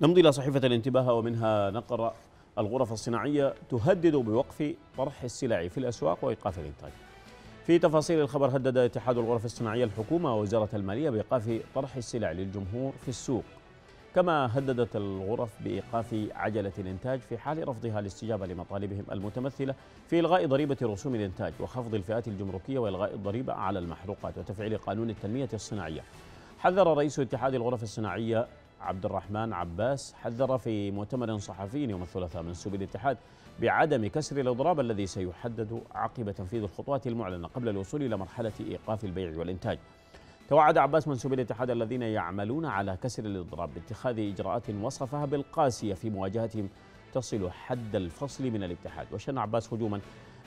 نمضي إلى صحيفة الانتباه ومنها نقرأ الغرف الصناعية تهدد بوقف طرح السلع في الأسواق وإيقاف الإنتاج في تفاصيل الخبر هدد اتحاد الغرف الصناعية الحكومة ووزارة المالية بإيقاف طرح السلع للجمهور في السوق كما هددت الغرف بإيقاف عجلة الإنتاج في حال رفضها الاستجابة لمطالبهم المتمثلة في إلغاء ضريبة رسوم الإنتاج وخفض الفئات الجمركية وإلغاء الضريبة على المحروقات وتفعيل قانون التنمية الصناعية حذر رئيس اتحاد الغرف الصناعية عبد الرحمن عباس حذر في مؤتمر صحفي يوم الثلاثاء من سبل الاتحاد بعدم كسر الاضراب الذي سيحدد عقب تنفيذ الخطوات المعلنه قبل الوصول الى مرحله ايقاف البيع والانتاج. توعد عباس منسوبي الاتحاد الذين يعملون على كسر الاضراب باتخاذ اجراءات وصفها بالقاسيه في مواجهتهم تصل حد الفصل من الاتحاد، وشن عباس هجوما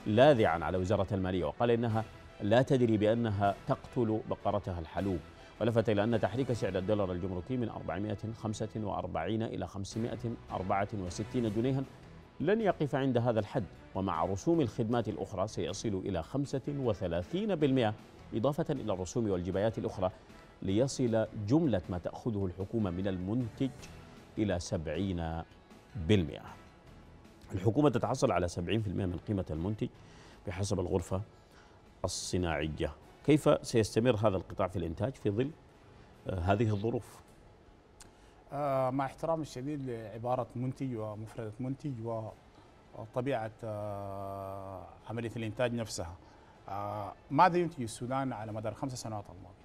لاذعا على وزاره الماليه وقال انها لا تدري بانها تقتل بقرتها الحلوب. ولفت إلى أن تحريك سعر الدولار الجمركي من 445 إلى 564 جنيها لن يقف عند هذا الحد ومع رسوم الخدمات الأخرى سيصل إلى 35% إضافة إلى الرسوم والجبايات الأخرى ليصل جملة ما تأخذه الحكومة من المنتج إلى 70% الحكومة تتحصل على 70% من قيمة المنتج بحسب الغرفة الصناعية كيف سيستمر هذا القطاع في الإنتاج في ظل آه, هذه الظروف آه, مع احترام الشديد لعبارة منتج ومفردة منتج وطبيعة آه, عملية الإنتاج نفسها ماذا ينتج السودان على مدار خمس سنوات الماضية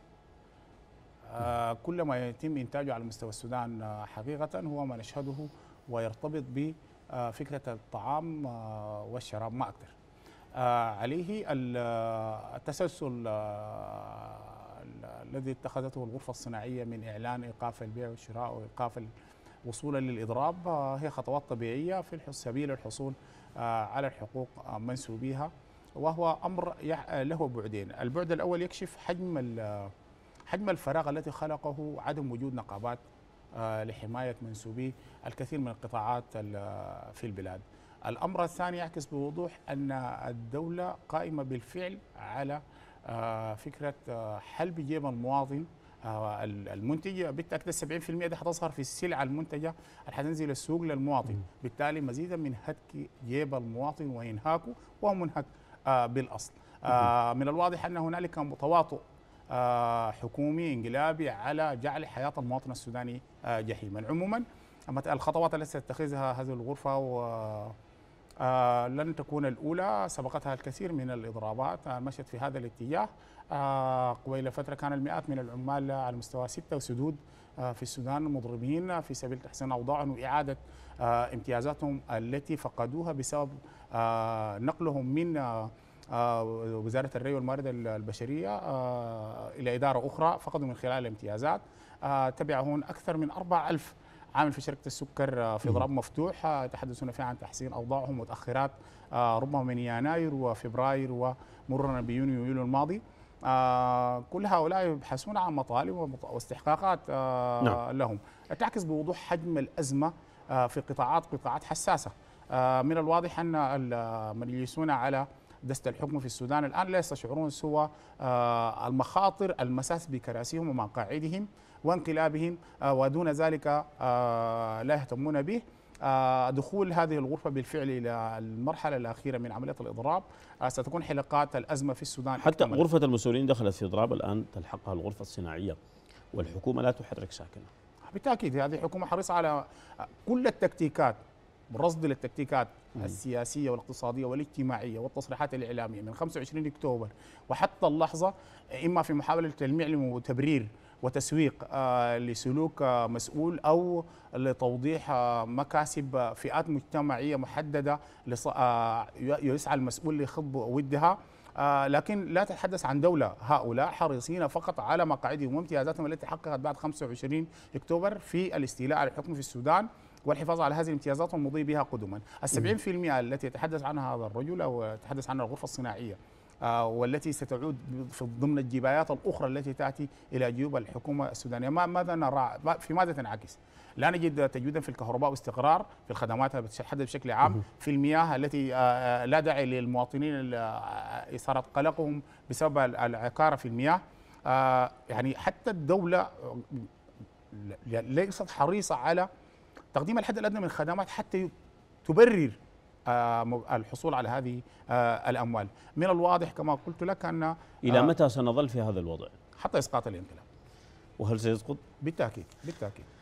كل ما يتم إنتاجه على مستوى السودان حقيقة هو ما نشهده ويرتبط بفكرة الطعام والشراب ما أكثر آه، عليه آه، التسلسل آه، الذي اتخذته الغرفة الصناعية من إعلان إيقاف البيع والشراء وإيقاف وصولا للإضراب هي خطوات طبيعية في سبيل الحصول على الحقوق منسوبيها وهو أمر له بعدين البعد الأول يكشف حجم حجم الفراغ الذي خلقه عدم وجود نقابات لحماية منسوبي الكثير من القطاعات في البلاد الأمر الثاني يعكس بوضوح أن الدولة قائمة بالفعل على آه، فكرة آه، حل بجيب المواطن آه، المنتجه بالتاكيد 70% دي حتظهر في السلع المنتجه اللي حتنزل السوق للمواطن، بالتالي مزيدا من هتك جيب المواطن وانهاكه وهو منهك بالاصل. من الواضح ان هنالك تواطؤ حكومي انقلابي على جعل حياه المواطن السوداني جحيما. عموما الخطوات التي ستتخذها هذه الغرفه و آه لن تكون الأولى سبقتها الكثير من الإضرابات آه مشت في هذا الاتجاه آه قبيل فترة كان المئات من العمال على مستوى ستة وسدود آه، في السودان مضربين آه، في سبيل تحسين أوضاعهم وإعادة آه، امتيازاتهم التي فقدوها بسبب نقلهم من وزارة الري والموارد البشرية إلى إدارة أخرى فقدوا من خلال الامتيازات تبعهم أكثر من 4000 عامل في شركه السكر آه، في ضرب مفتوح آه، يتحدثون فيه عن تحسين اوضاعهم وتاخيرات آه، ربما من يناير وفبراير ومرورا بيونيو ويوليو الماضي آه كل هؤلاء يبحثون عن مطالب واستحقاقات آه نعم. لهم تعكس بوضوح حجم الأزمة آه في قطاعات قطاعات حساسة من الواضح أن يجلسون على دست الحكم في السودان الآن لا يستشعرون سوى آه، المخاطر المساس بكراسيهم ومقاعدهم وانقلابهم آه، ودون ذلك آه، لا يهتمون به دخول هذه الغرفة بالفعل إلى المرحلة الأخيرة من عملية الإضراب ستكون حلقات الأزمة في السودان حتى أكتمل. غرفة المسؤولين دخلت في إضراب الآن تلحقها الغرفة الصناعية والحكومة لا تحرك ساكنة بالتأكيد هذه حكومة حريصة على كل التكتيكات بالرصد للتكتيكات السياسية والاقتصادية والاجتماعية والتصريحات الإعلامية من 25 أكتوبر وحتى اللحظة إما في محاولة تلميع وتبرير وتسويق آه، لسلوك آه، مسؤول او لتوضيح آه، مكاسب فئات مجتمعيه محدده يسعى المسؤول لخض ودها لكن لا تتحدث عن دولة هؤلاء حريصين فقط على مقاعدهم وامتيازاتهم التي حققت بعد 25 أكتوبر في الاستيلاء على الحكم في السودان والحفاظ على هذه الامتيازات والمضي بها قدما السبعين في المئة التي يتحدث عنها هذا الرجل أو يتحدث عنها الغرفة الصناعية آه، والتي ستعود في ضمن الجبايات الأخرى التي تأتي إلى جيوب الحكومة السودانية ما ماذا نرى في ماذا تنعكس لا نجد تجويدا في الكهرباء واستقرار في الخدمات بتحدد بشكل عام في المياه التي آه، آه، لا داعي للمواطنين إثارة قلقهم بسبب العكارة في المياه يعني حتى الدولة ليست حريصة على تقديم الحد الادنى من الخدمات حتى تبرر آه، الحصول على هذه آه، الاموال، من الواضح كما قلت لك ان الى آه، متى سنظل في هذا الوضع؟ حتى اسقاط الانقلاب. وهل سيسقط؟ بالتاكيد بالتاكيد.